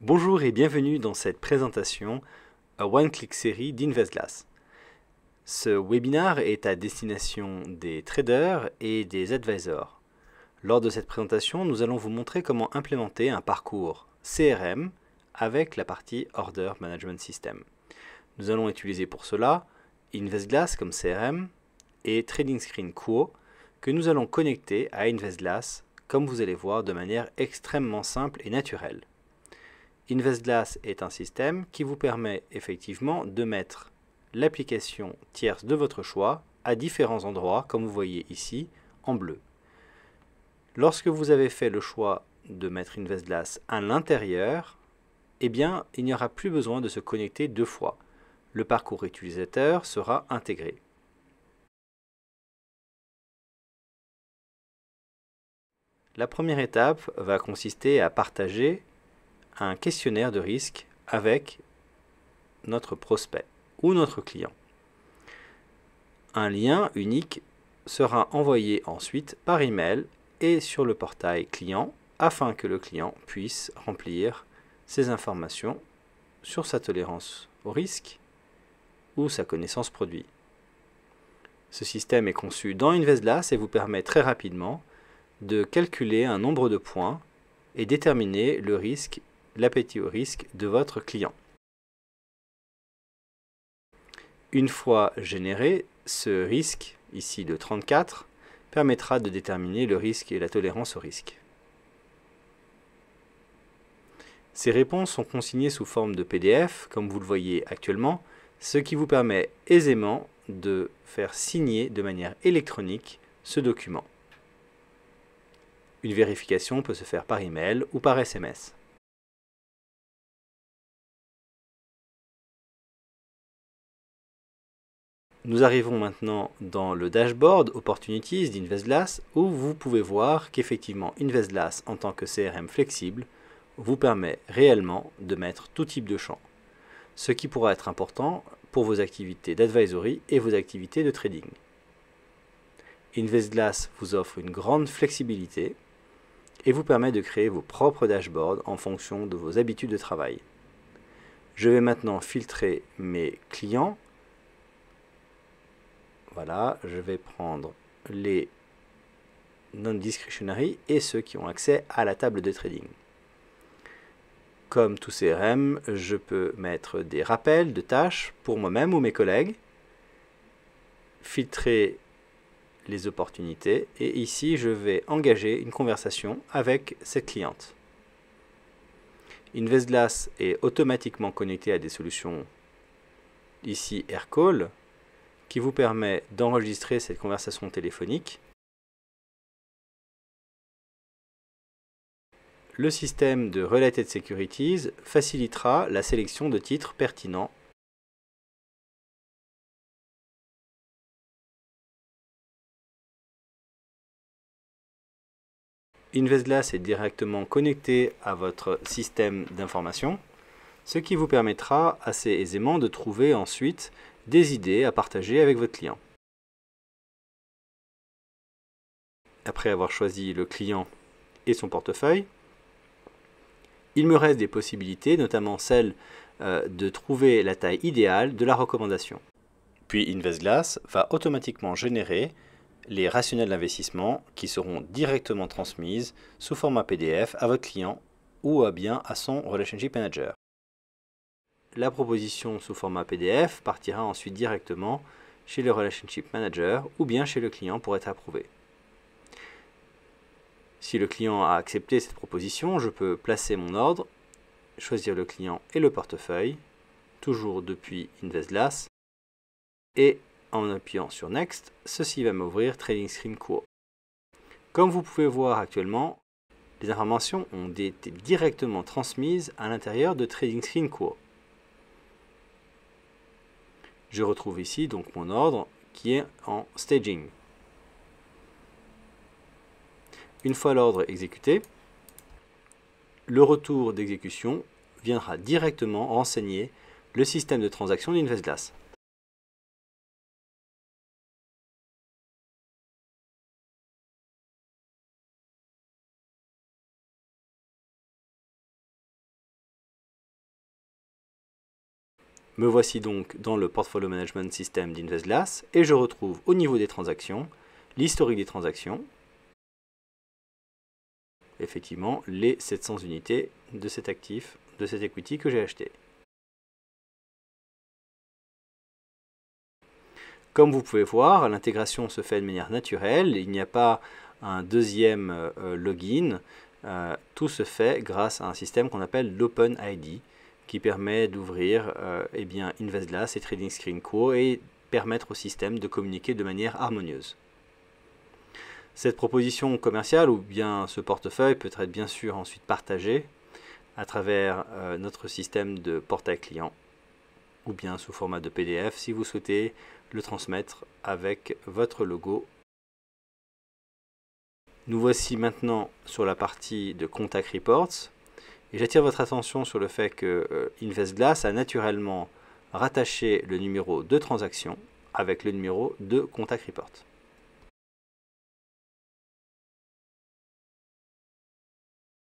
Bonjour et bienvenue dans cette présentation One Click Série d'InvestGlass. Ce webinar est à destination des traders et des advisors. Lors de cette présentation, nous allons vous montrer comment implémenter un parcours CRM avec la partie Order Management System. Nous allons utiliser pour cela InvestGlass comme CRM et Trading Screen Quo que nous allons connecter à InvestGlass comme vous allez voir de manière extrêmement simple et naturelle. InvestGlass est un système qui vous permet effectivement de mettre l'application tierce de votre choix à différents endroits, comme vous voyez ici, en bleu. Lorsque vous avez fait le choix de mettre InvestGlass à l'intérieur, eh bien, il n'y aura plus besoin de se connecter deux fois. Le parcours utilisateur sera intégré. La première étape va consister à partager un questionnaire de risque avec notre prospect ou notre client. Un lien unique sera envoyé ensuite par email et sur le portail client afin que le client puisse remplir ses informations sur sa tolérance au risque ou sa connaissance produit. Ce système est conçu dans Inveslas et vous permet très rapidement de calculer un nombre de points et déterminer le risque l'appétit au risque de votre client. Une fois généré, ce risque, ici de 34, permettra de déterminer le risque et la tolérance au risque. Ces réponses sont consignées sous forme de PDF, comme vous le voyez actuellement, ce qui vous permet aisément de faire signer de manière électronique ce document. Une vérification peut se faire par email ou par SMS. Nous arrivons maintenant dans le dashboard Opportunities d'InvestGlass où vous pouvez voir qu'effectivement InvestGlass en tant que CRM flexible vous permet réellement de mettre tout type de champ, ce qui pourra être important pour vos activités d'advisory et vos activités de trading. InvestGlass vous offre une grande flexibilité et vous permet de créer vos propres dashboards en fonction de vos habitudes de travail. Je vais maintenant filtrer mes clients voilà, Je vais prendre les non-discretionary et ceux qui ont accès à la table de trading. Comme tout CRM, e je peux mettre des rappels de tâches pour moi-même ou mes collègues, filtrer les opportunités et ici je vais engager une conversation avec cette cliente. InvestGlass est automatiquement connecté à des solutions ici AirCall qui vous permet d'enregistrer cette conversation téléphonique. Le système de Related Securities facilitera la sélection de titres pertinents InvestGlass est directement connecté à votre système d'information, ce qui vous permettra assez aisément de trouver ensuite des idées à partager avec votre client. Après avoir choisi le client et son portefeuille, il me reste des possibilités, notamment celle euh, de trouver la taille idéale de la recommandation. Puis InvestGlass va automatiquement générer les rationnels d'investissement qui seront directement transmises sous format PDF à votre client ou à bien à son relationship manager. La proposition sous format PDF partira ensuite directement chez le Relationship Manager ou bien chez le client pour être approuvée. Si le client a accepté cette proposition, je peux placer mon ordre, choisir le client et le portefeuille, toujours depuis InvestGlass, et en appuyant sur Next, ceci va m'ouvrir Trading Screen Quo. Comme vous pouvez voir actuellement, les informations ont été directement transmises à l'intérieur de Trading Screen je retrouve ici donc mon ordre qui est en staging. Une fois l'ordre exécuté, le retour d'exécution viendra directement renseigner le système de transaction d'InvestGlass. Me voici donc dans le Portfolio Management System d'InvestGlass et je retrouve au niveau des transactions l'historique des transactions, effectivement les 700 unités de cet actif, de cet equity que j'ai acheté. Comme vous pouvez voir, l'intégration se fait de manière naturelle, il n'y a pas un deuxième euh, login, euh, tout se fait grâce à un système qu'on appelle l'OpenID, qui permet d'ouvrir euh, eh bien InvestGlass et Trading Screen Co et permettre au système de communiquer de manière harmonieuse. Cette proposition commerciale ou bien ce portefeuille peut être bien sûr ensuite partagé à travers euh, notre système de portail client ou bien sous format de PDF si vous souhaitez le transmettre avec votre logo. Nous voici maintenant sur la partie de Contact Reports j'attire votre attention sur le fait que euh, InvestGlass a naturellement rattaché le numéro de transaction avec le numéro de contact report.